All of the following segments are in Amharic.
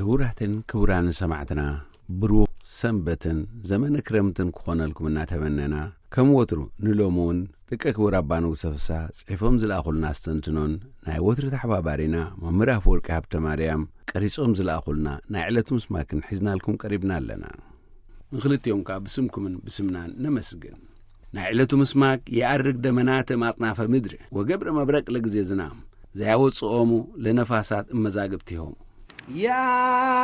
ድቡራትን ክቡራንን ሰማዕትና ብሩዎ ሰንበትን ዘመነ ክረምትን ክዀነልኩም እናተበነና ከም ወትሩ ንሎሚ እውን ድቀ ክቡር ኣባንጉሰፍሳ ጽሒፎም ዝለኣዅልና ኣስሰንትኖን ናይ ወትሪትሓባባሪና መምሪ ፍወርቂ ሃብተማርያም ቀሪጾም ዝለኣኹልና ናይ ዕለቱ ምስማክን ሒዝናልኩም ቀሪብና ኣለና ንኽልቲኦምከ ብስምኩምን ብስምናን ነመስግን ናይ ዕለቱ ምስማክ ይኣርግ ደመናተ ኣጽናፈ ምድሪ ወገብረ መብረቅ ለግዜ ዝናም ዘያወጽኦሙ ለነፋሳት እመዛግብቲ ሆም يا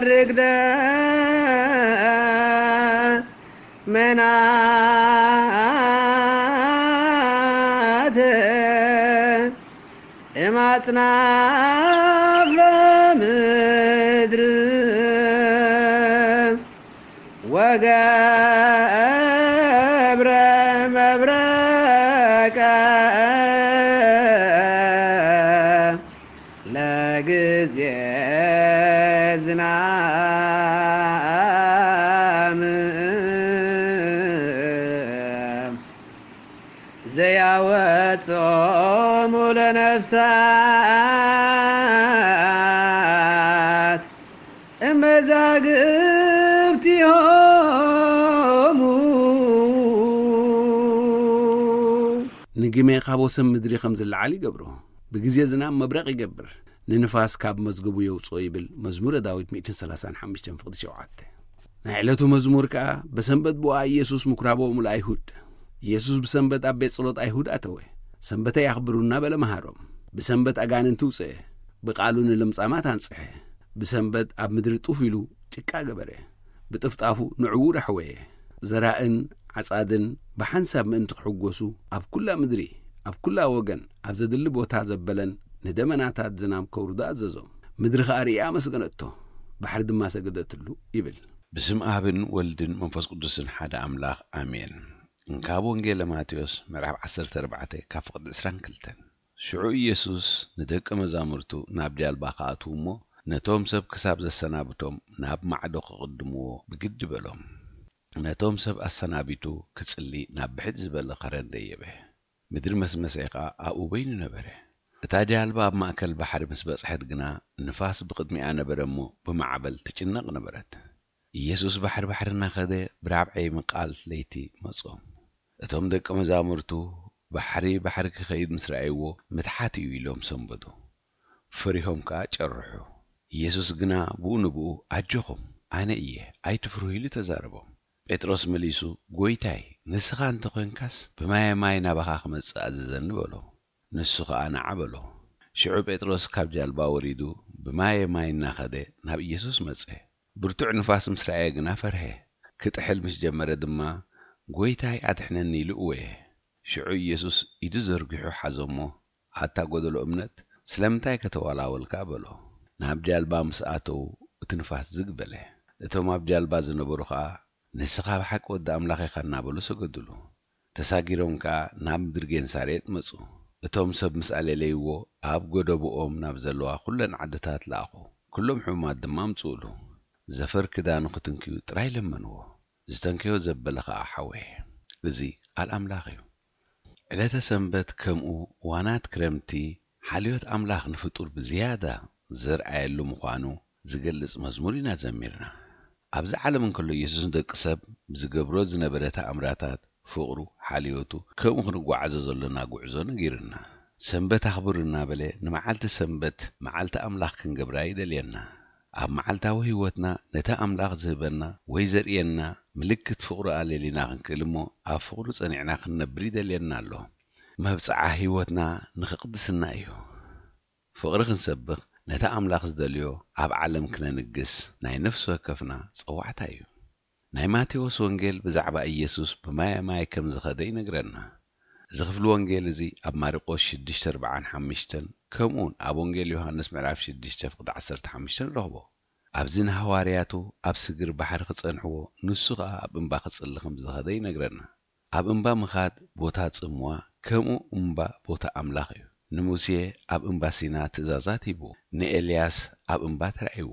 ركدا منات ማጽናፈ ወገን ዘያወፆሙ ለነፍሳት እመዛግብቲሆሙ ንግሜ ካብ ወሰን ምድሪ ከም ዝለዓል ይገብሮ ብግዜ ዝናብ መብረቕ ይገብር ንንፋስ ካብ መዝገቡ የውፅኦ ይብል መዝሙረ ዳዊት 135 ፍቅዲ 7 ናይ ዕለቱ መዝሙር ከዓ በሰንበት ብዋ ኢየሱስ ምኵራቦሙ ለኣይሁድ ኢየሱስ ብሰንበት ኣብ ቤት ጽሎት ኣይሁድ ኣተወ ሰንበተይ ኣኽብሩና በለ ምሃሮም ብሰንበት ኣጋንንትውጽአ ብቓሉ ንልምጻማት ኣንጽሐ ብሰንበት ኣብ ምድሪ ጡፉ ኢሉ ጭቃ ገበር ብጥፍጣፉ ንዕዉ ረሕወየ ዘራእን ዓጻድን ብሓንሳብ ምእንቲ ኺሕጐሱ ኣብ ኵላ ምድሪ ኣብ ኵላ ወገን ኣብ ዜድሊ ቦታ ዘበለን ንደመናታት ዝናም ኬውርዶ ኣዘዞም ምድሪ ኸኣ ርእያ ኣመስገነ እቶ ባሕሪ ድማ ሰገደትሉ ይብል ብስምኣብን ወልድን መንፈስ ቅዱስን 1ደ ኣምላኽ ኣሜን ካብ ወንጌል ለማቴዎስ ምዕራፍ 14 ካብ ፍቕዲ 22 ሽዑ ኢየሱስ ንደቂ መዛሙርቱ ናብ ዲያልባ ከኣትዉ እሞ ነቶም ሰብ ክሳብ ዘሰናብቶም ናብ ማዕዶ ክቕድምዎ ብግዲ በሎም ነቶም ሰብ ኣሰናቢቱ ክጽሊእ ናብ ብሕት ዝበለ ኸረንደ የበ ምድሪ መስመሰይ ኸዓ ኣብኡ በይኑ ነበረ እታ ዲያልባ ኣብ ማእከል ባሕሪ ምስ በጽሐት ግና ንፋስ ብቕድሚኣ ነበረ እሞ ብማዕበል ትጭነቕ ነበረት ኢየሱስ ባሕሪ ባሕሪ እናኸደ ብራብዐይ ምቃል ለይቲ መጾም እቶም ደቂ መዛሙርቱ ባሕሪ ባሕሪ ክኸይድ ምስ ረኣይዎ ምትሓት እዩ ኢሎም ሰንበቱ ፍሪሆም ከዓ ጨርሑ ኢየሱስ ግና ብኡ ንብኡ ኣጆኹም ኣነ እየ ኣይትፍሩ ኢሉ ተዛረቦም ጴጥሮስ መሊሱ ጐይታይ ንስኻ እንተ ኮንካስ ብማይ ማይ ናባኻ ክመጽእ ኣዘዘኒ በሎ ንሱ ኸዓ ንዓ በሎ ሽዑ ጴጥሮስ ካብ ጃልባ ወሪዱ ብማየ ማይ እናኸደ ናብ ኢየሱስ መጸ ብርቱዕ ንፋስ ምስ ረአየ ግና ፈርሐ ክጥሕል ምስ ጀመረ ድማ ጐይታይ ኣድሕነኒ ኢሉ እወየ ሽዑ ኢየሱስ ኢዱ ዘርጊሑ ሓዞሞ ኣታ ጐደሎ እምነት ስለምንታይ ከተዋላወልካ በሎ ናብ ጃልባ ምስ ኣተዉ እቲ ንፋስ ዝግበለ እቶም ኣብ ጃልባ ዝነበሩ ኸዓ ንስኻ ብሓቂ ወዲ ኣምላኽ ኢኻ እናበሉ ሰገድሉ ተሳጊሮም ከዓ ናብ ምድሪ ጌንሳሬጥ መጹ እቶም ሰብ ምስ ኣለለይዎ ኣብ ጐደብኦም ናብ ዘለዋ ኵለን ዓድታት ለኣኹ ኵሎም ሕሙማት ድማ ምጽእሉ ዘፈር ክዳኑ ኽትንክዩ ጥራይ ለመንዎ ዝተንከዮ ዘበለ ከዓ ሓወ እዚ ቃል ኣምላኽ እዩ ዕለተ ሰንበት ከምኡ እዋናት ክረምቲ ሓልዮት ኣምላኽ ንፍጡር ብዝያዳ ዝርኣየሉ ምዃኑ ዝገልጽ መዝሙር ኢና ዘሚርና ኣብዚ ዓለም እንከሎ ኢየሱስ ንደቂ ሰብ ብዝገብሮ ዝነበረ ተኣምራታት ፍቕሩ ሓልዮቱ ከምኡ ክንጓዓዘ ዘለና ጉዕዞ ነጊርና ሰንበት ኣኽብር እናበለ ንመዓልቲ ሰንበት መዓልቲ ኣምላኽ ክንገብራ ይደልየና ኣብ መዓልታዊ ህይወትና ነቲ ኣምላኽ ዝህበና ወይ ዘርእየና ምልክት ፍቕሪ ኣለሊና ክንክእል እሞ ኣብ ፍቕሪ ጸኒዕና ክንነብር ይደልየና ኣሎ መብፅዓ ህይወትና ንኽቕድስና እዩ ፍቕሪ ክንሰብኽ ነቲ ኣምላኽ ዝደልዮ ኣብ ዓለም ክነንግስ ናይ ነፍሲ ወከፍና ጸዋዕታ እዩ ናይ ማቴዎስ ወንጌል ብዛዕባ ኢየሱስ ብማያማይ ከም ዝኸደ ይነግረና እዚ ኽፍሊ ወንጌል እዚ ኣብ ማርቆስ 645 ከምኡውን ኣብ ወንጌል ዮሃንስ ምዕራፍ 6 ፍቕዲ 15 ንረኽቦ ኣብዚ ንሃዋርያቱ ኣብ ስግር ባሕሪ ክጸንሕዎ ንሱ ኸዓ ኣብ እምባ ክጽሊ ከም ዝኸደ ይነግረና ኣብ እምባ ምኻድ ቦታ ጽምዋ ከምኡ እምባ ቦታ ኣምላኽ እዩ ንሙሴ ኣብ እምባ ሲና ትእዛዛት ሂቡ ንኤልያስ ኣብ እምባ ተራእይዎ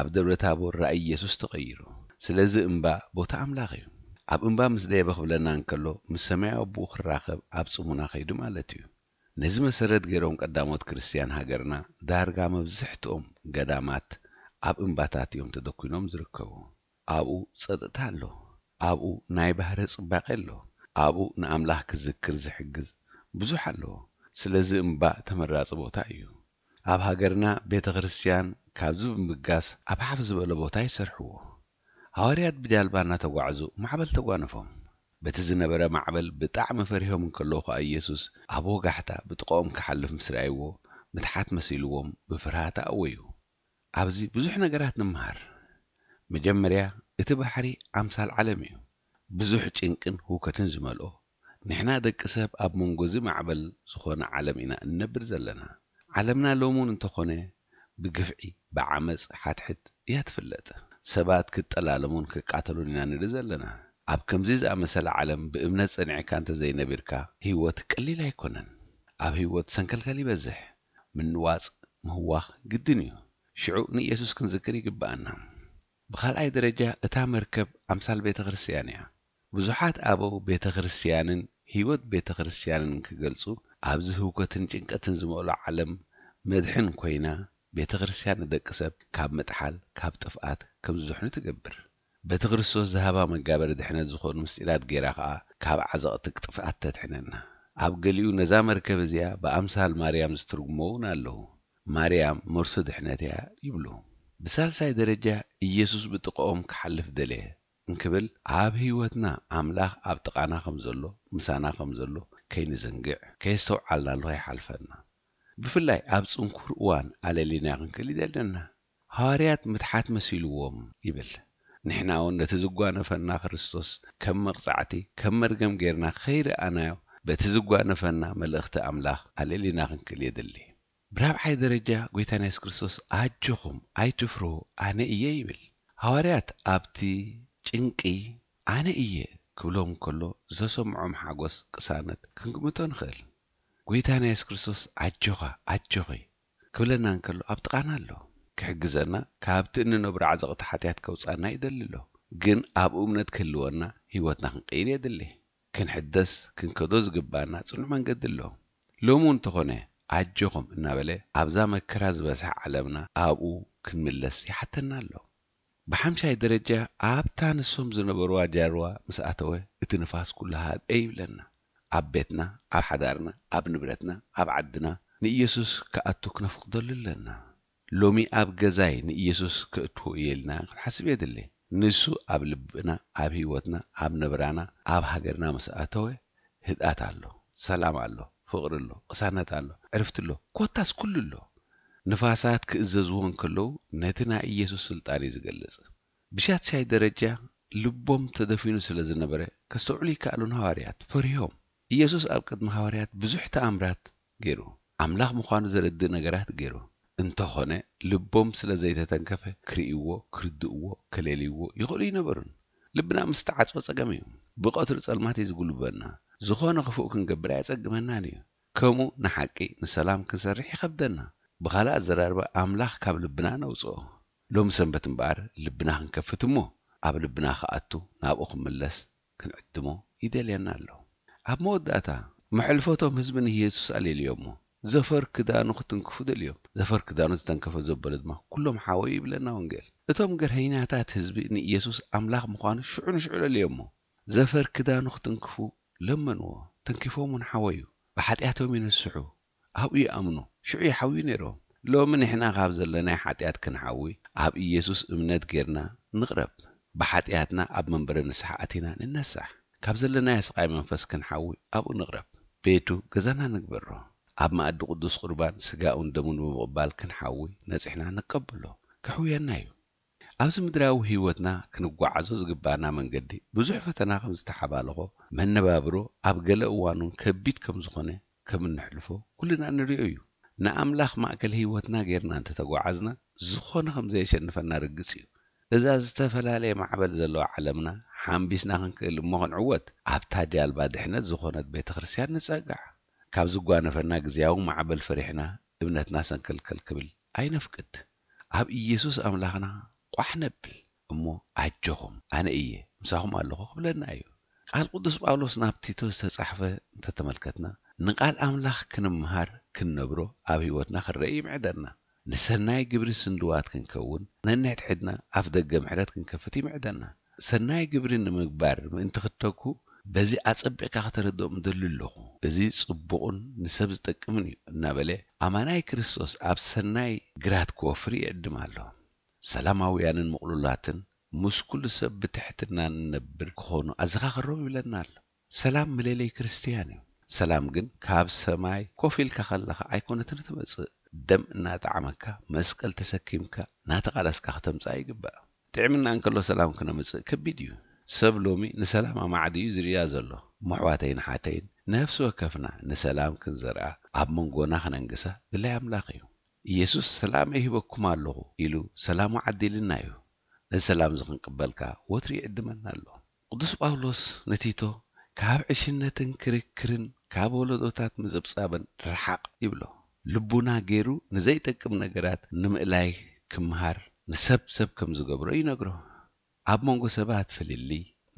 ኣብ ደብረ ታቦር ራእይ ኢየሱስ ተቐይሩ ስለዚ እምባ ቦታ ኣምላኽ እዩ ኣብ እምባ ምስ ደየበ ክብለና እንከሎ ምስ ሰማያዊ ኣቦኡ ክራኸብ ኣብ ጽሙና ኸይዱ ማለት እዩ ነዚ መሰረት ገይሮም ቀዳሞት ክርስትያን ሃገርና ዳርጋ መብዝሕትኦም ገዳማት ኣብ እምባታት እዮም ተደኩኖም ዝርከቡ ኣብኡ ፀጥታ ኣሎ ኣብኡ ናይ ባህረ ጽባቐ ኣሎ ኣብኡ ንኣምላኽ ክዝክር ዝሕግዝ ብዙሕ ኣለዎ ስለዚ እምባ ተመራፂ ቦታ እዩ ኣብ ሃገርና ቤተ ክርስትያን ካብዚ ብምጋስ ኣብ ሓፍ ዝበለ ቦታ ይሰርሕዎ ሃዋርያት ብዳልባ እናተጓዕዙ ማዕበል ተጓነፎም በቲዝነበረ ማዕበል ብጣዕሚ ፈሪሆም እንከለኹ ኢየሱስ ኣብ ወጋሕታ ብጥቕኦም ክሓልፍ ምስ ረኣይዎ ምትሓት መሲልዎም ብፍርሃት ኣወዩ ኣብዚ ብዙሕ ነገራት ንምሃር መጀመርያ እቲ ባሕሪ ኣምሳል ዓለም እዩ ብዙሕ ጭንቅን ህውከትን ዝመልኦ ንሕና ደቂ ሰብ ኣብ መንጎ እዚ ማዕበል ዝኾነ ዓለም ኢና እንነብር ዘለና ዓለምና ሎሙን እንተኾነ ብግፍዒ ብዓመፅ ሓትሕት እያ ትፍለጥ ሰባት ክጠላለሙን ክቃተሉን ኢና ንርኢ ዘለና ኣብ ከምዚ ዝኣመሰለ ዓለም ብእምነት ጸኒዕካ እንተዘይነቢርካ ህይወት ቀሊል ኣይኮነን ኣብ ህይወት ሰንከልከል ይበዝሕ ምንዋፅ ምህዋኽ ግድን እዩ ሽዑ ንኢየሱስ ክንዝክር ይግባአና ብኻልኣይ ደረጃ እታ መርከብ ኣምሳል ቤተ ክርስቲያን እያ ብዙሓት ኣበው ቤተ ክርስቲያንን ህይወት ቤተ ክርስቲያንን ክገልጹ ኣብዚ ህውከትን ጭንቀትን ዝመልኦ ዓለም መድሕን ኮይና ቤተ ክርስቲያን ንደቂ ሰብ ካብ ምጥሓል ካብ ጥፍኣት ከም ዝድሕኑ ትገብር በቲ ክርስቶስ ዝሃባ መጋበሪ ድሕነት ዝኾኑ ምስጢራት ገይራ ኸዓ ካብ ዓዘቕቲ ክጥፍኣት ተድሕነና ኣብ ገሊኡ ነዛ መርከብ እዚኣ ብኣምሳል ማርያም ዝትርጉሞ እውን ኣለዉ ማርያም መርሶ ድሕነት እያ ይብሉ ብሳልሳይ ደረጃ ኢየሱስ ብጥቕኦም ክሓልፍ ደልየ እንክብል ኣብ ህይወትና ኣምላኽ ኣብ ጥቓና ከም ዘሎ ምሳና ከም ዘሎ ከይንዝንግዕ ከየስተውዓልና ኣለኹ ይሓልፈና ብፍላይ ኣብ ፅንኩር እዋን ኣለሊና ክንክእል ይደለና ሃዋርያት ምትሓት መሲልዎም ይብል ንሕና እውን ነቲ ዝጓነፈና ክርስቶስ ከም መቕጻዕቲ ከም መድገም ጌርና ከይደኣናዮ በቲ ዝጓነፈና መልእኽቲ ኣምላኽ ኣለሊና ክንክል የድሊ ብራብዓይ ደረጃ ጐይታን የሱስ ክርስቶስ ኣጅኹም ኣይትፍሩ ኣነ እየ ይብል ሃዋርያት ኣብቲ ጭንቂ ኣነ እየ ክብሎም ከሎ ዘሰምዖም ሓጐስ ቅሳነት ክንግምቶ ንኽእል ጐይታና የሱስ ክርስቶስ ኣጆኻ ኣጆኺ ክብለና ንከሎ ኣብ ጥቓና ኣሎ ክሕግዘና ካብቲ እንነብሮ ዓዘቕቲ ሓትያት ከውፃና ይደሊ ኣሎ ግን ኣብ እምነት ክህልወና ሂወትና ክንቀይር የድሊ ክንሕደስ ክንከዶ ዝግባአና ፅኑዕ መንገዲ ኣሎ ሎሚ እንተኾነ ኣጆኹም እናበለ ኣብዛ መከራ ዝበዝሐ ዓለምና ኣብኡ ክንምለስ ይሓተና ኣሎ ብሓምሻይ ደረጃ ኣብታ ንሶም ዝነበርዋ ጃርዋ ምስ ኣተወ እቲ ንፋስ ኩሉ ሃብአ ይብለና ኣብ ቤትና ኣብ ሓዳርና ኣብ ንብረትና ኣብ ዓድና ንኢየሱስ ክኣቱ ክነፍቅደሉ ኣለና ሎሚ ኣብ ገዛይ ንኢየሱስ ክእትዎ እዩ ኢልና ክንሓስብ የድሊ ንሱ ኣብ ልብና ኣብ ህይወትና ኣብ ነብራና ኣብ ሃገርና መስኣተወ ህጣት ኣሎ ሰላም ኣሎ ፍቕሪ ኣሎ ቅሳነት ኣሎ ዕርፍቲ ኣሎ ኮታስ ኩሉ ኣሎ ንፋሳት ክእዘዝዎን ከለዉ ነቲ ናይ ኢየሱስ ስልጣን እዩ ዝገልጽ ብሻትሻይ ደረጃ ልቦም ተደፊኑ ስለ ዝነበረ ከስተውዕሉ ይከኣሉን ሃዋርያት ፈርሆም ኢየሱስ ኣብ ቅድሚ ሃዋርያት ብዙሕ ተኣምራት ገይሩ ኣምላኽ ምዃኑ ዘረድእ ነገራት ገይሩ እንተኾነ ልቦም ስለ ዘይተተንከፈ ክርእይዎ ክርድእዎ ከሌልይዎ ይኽእሉ ይነበሩን ልብና ምስ ተዓፅዎ ፀገም እዩ ብቐትሪ ጸልማት እዩ ዝጉልበና ዝኾነ ክፉእ ክንገብር ኣየጸግመናን እዩ ከምኡ ንሓቂ ንሰላም ክንሰርሕ ይኸብደና ብኻልእ ኣዘራርባ ኣምላኽ ካብ ልብና ነውፅኦ ሎሚ ሰንበት እምበኣር ልብና ክንከፍት እሞ ኣብ ልብና ከኣቱ ናብኡ ክምለስ ክንዕድሞ ይደልየና ኣሎ ኣብ መወዳእታ መሕልፎቶም ህዝቢ ንኢየሱስ ኣሌልዮሞ زفر كدان نختن كفو اليوم زفر كدانو زتنكفو زبل ما كلهم حاوي بلنا ونجل اتوم جرهيناتات حزب ان يسوس املاخ مخان شعون شعل اليوم زفر كدان نختن كفو لمنو تنكفومن حويو بحጢአቶም ይንስሑ ኣብኡ ይኣምኑ ሽዑ ይሓውዩ ነይሮም ሎሚ ንሕና ካብ ዘለናይ ሓጢኣት ክንሓዊ ኣብ ኢየሱስ እምነት ጌርና ንቕረብ ብሓጢኣትና ኣብ መንበሪ ንስሓ ኣቲና ንነሳሕ ካብ ዘለናይ ስቃይ መንፈስ ክንሓዊ ኣብኡ ንቕረብ ቤቱ ገዛና ንግበሮ ኣብ ማእዲ ቅዱስ ቁርባን ስጋኡን ደሙን ብምቕባል ክንሓዊ ነፂሕና ንቀብሎ ክሕውየና እዩ ኣብዚ ምድራዊ ህይወትና ክንጓዓዞ ዝግባአና መንገዲ ብዙሕ ፈተና ከም ዝተሓባለኾ መነባብሮ ኣብ ገለ እዋኑን ከቢድ ከም ዝኾነ ከም እንሕልፎ ኩልና ንሪዮ እዩ ንኣምላኽ ማእከል ህይወትና ጌርና እንተተጓዓዝና ዝኾነ ከም ዘየሸንፈና ርግፅ እዩ እዛ ዝተፈላለየ ማዕበል ዘለዋ ዓለምና ሓንቢስና ክንክእል እሞ ክንዕወት ኣብታ ድያልባ ድሕነት ዝኾነት ቤተ ክርስትያን ንፀጋዕ ካብ ዝጓነፈና ግዜያዊ ማዕበል ፈሪሕና እምነትና ሰንከልከል ክብል ኣይነፍቅድ ኣብ ኢየሱስ ኣምላኽና ቋሕ ነብል እሞ ኣጀኹም ኣነ እየ ምሳኹም ኣለኹ ክብለና እዩ ቃል ቅዱስ ጳውሎስ ናብ ቲቶ ዝተጻሕፈ እንተተመልከትና ንቓል ኣምላኽ ክንምሃር ክንነብሮ ኣብ ህይወትና ክንርኢ ይምዕደና ንሰናይ ግብሪ ስንድዋት ክንከውን ነንሕድሕድና ኣፍ ደገ ምሕረት ክንከፍት ይምዕደና ሰናይ ግብሪ ንምግባር ምእንቲ ክትተኩ በዚ ኣፀቢዕካ ክተረድኦም ደሊ ኣለኹ እዚ ፅቡቕን ንሰብ ዝጠቅምን እዩ እናበለ ኣማናይ ክርስቶስ ኣብ ሰናይ ግራት ክወፍሪ ይዕድም ኣሎ ሰላማውያንን ምቕሉላትን ምስ ኩሉ ሰብ ብትሕትና ንነብር ክኾኑ ኣዝኻ ኸረቡ ይብለና ኣሎ ሰላም መለለይ ክርስትያን እዩ ሰላም ግን ካብ ሰማይ ኮፍ ኢልካ ከለኻ ኣይኮነትን ትመፅእ ደም እናጠዓመካ መስቀል ተሰኪምካ ናተቓለስካ ክተምፃእ ይግባእ ጥዕምና እንከሎ ሰላም ክነምፅእ ከቢድ እዩ ሰብ ሎሚ ንሰላም ኣማዕድዩ ዝርያ ዘሎ ምሕዋተይን ሓተይን ነፍሲ ወከፍና ንሰላም ክንዘርአ ኣብ መንጎና ክነንግሳ ድላይ ኣምላኽ እዩ ኢየሱስ ሰላም ይሂበኩም ኣለኹ ኢሉ ሰላሙ ዓዲልና እዩ ነዚ ሰላም እዚ ክንቅበልካ ወትሪ ይዕድመና ኣሎ ቅዱስ ጳውሎስ ንቲቶ ካብ ዕሽነትን ክርክርን ካብ ወለዶታት ምፅብጻብን ርሓቕ ይብሎ ልቡና ገይሩ ንዘይጠቅም ነገራት ንምእላይ ክምሃር ንሰብ ሰብ ከም ዝገብሮ ይነግሮ ኣብ መንጎ ሰባት ፍልሊ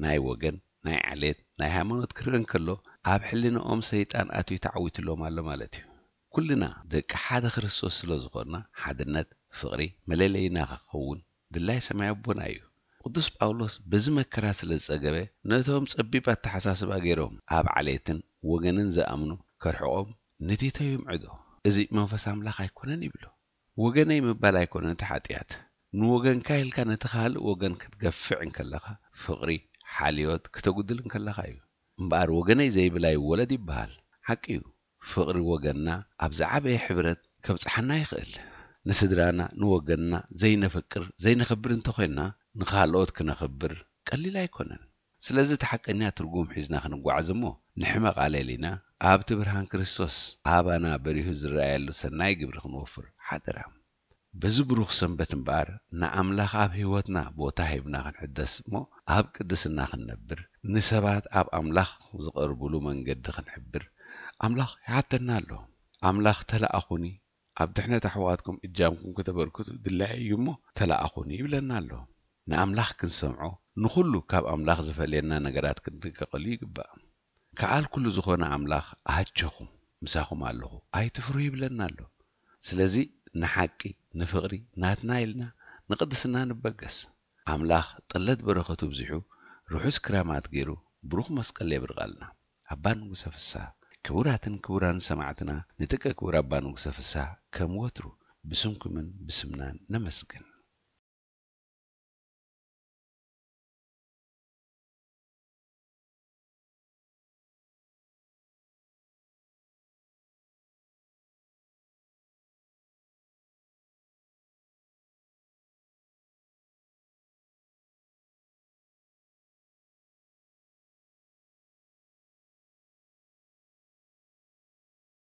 ናይ ወገን ናይ ዓሌት ናይ ሃይማኖት ክርአን ከሎ ኣብ ሕልንኦም ሰይጣን ኣትዩ ተዓዊትሎም ኣሎ ማለት እዩ ኩልና ደቂ ሓደ ክርስቶስ ስለ ዝኾና ሓድነት ፍቕሪ መለለይና ክኸውን ድላይ ሰማይ ኣቦና እዩ ቅዱስ ጳውሎስ በዚ መከራ ስለ ዝጸገበ ነቶም ጸቢብ ኣተሓሳስባ ገይሮም ኣብ ዓሌትን ወገንን ዝኣምኑ ከርሕቖም ንቲተዩ ምዕዶ እዚ መንፈስ ኣምላኽ ኣይኮነን ይብሎ ወገነይ ምባል ኣይኮነን እቲ ሓጢኣት ንወገንካ ኢልካ ነቲ ኻልእ ወገን ክትገፍዕ እንከለኻ ፍቕሪ ሓልዮት ክተጕድል ንከለኻ እዩ እምበኣር ወገነይ ዘይብላ ይወለድ ይብሃል ሓቂ እዩ ፍቕሪ ወገንና ኣብዛ ዓበየ ሕብረት ከብጽሓና ይኽእል ንስድራና ንወገንና ዘይነፍቅር ዘይነኽብር እንተ ዄንና ንኻልኦት ክነኽብር ቀሊል ኣይኰነን ስለዚ እቲሓቀኛ ትርጉም ሒዝና ኽንጓዕዙ እሞ ንሕመቓለሊና ኣብቲ ብርሃን ክርስቶስ ኣባና በሪሁ ዝረኣየሉ ሰናይ ግብሪ ኽንወፍር ሓደራ በዚ ብሩኽ ሰንበት እምበኣር ንኣምላኽ ኣብ ህይወትና ቦታ ሂብና ክንሕደስ እሞ ኣብ ቅድስና ክንነብር ንሰባት ኣብ ኣምላኽ ዝቐርብሉ መንገዲ ክንሕብር ኣምላኽ ይሓተና ኣሎ ኣምላኽ ተለኣኹኒ ኣብ ድሕነት ኣሕዋትኩም እጃምኩም ክተበርክቱ ድላይ እዩ እሞ ተለኣኹኒ ይብለና ኣሎ ንኣምላኽ ክንሰምዖ ንኹሉ ካብ ኣምላኽ ዝፈልየና ነገራት ክንጥንቀቐሉ ይግባእ ከኣል ኩሉ ዝኾነ ኣምላኽ ኣሃቸኹም ምሳኹም ኣለኹ ኣይትፍሩ ይብለና ኣሎ ስለዚ ንሓቂ ንፍቕሪ ናትና ኢልና ንቕድስና ንበገስ ኣምላኽ ጥለት በረኸቱ ብዝሑ ርሑስ ክራማት ገይሩ ብሩኽ መስቀል የብርቓልና ኣባ ንጉሰ ፍስሓ ክቡራትን ክቡራን ሰማዕትና ንጥቀ ክቡር ኣባ ንጉሰ ፍስሓ ከም ወትሩ ብስምኩምን ብስምናን ነመስግን